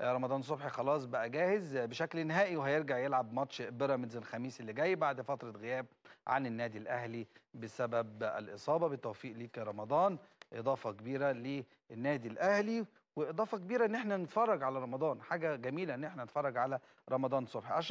رمضان صبحي خلاص بقى جاهز بشكل نهائي وهيرجع يلعب ماتش بيراميدز الخميس اللي جاي بعد فتره غياب عن النادي الاهلي بسبب الاصابه بالتوفيق ليك يا رمضان اضافه كبيره للنادي الاهلي واضافه كبيره ان احنا نتفرج على رمضان حاجه جميله ان احنا نتفرج على رمضان صبحي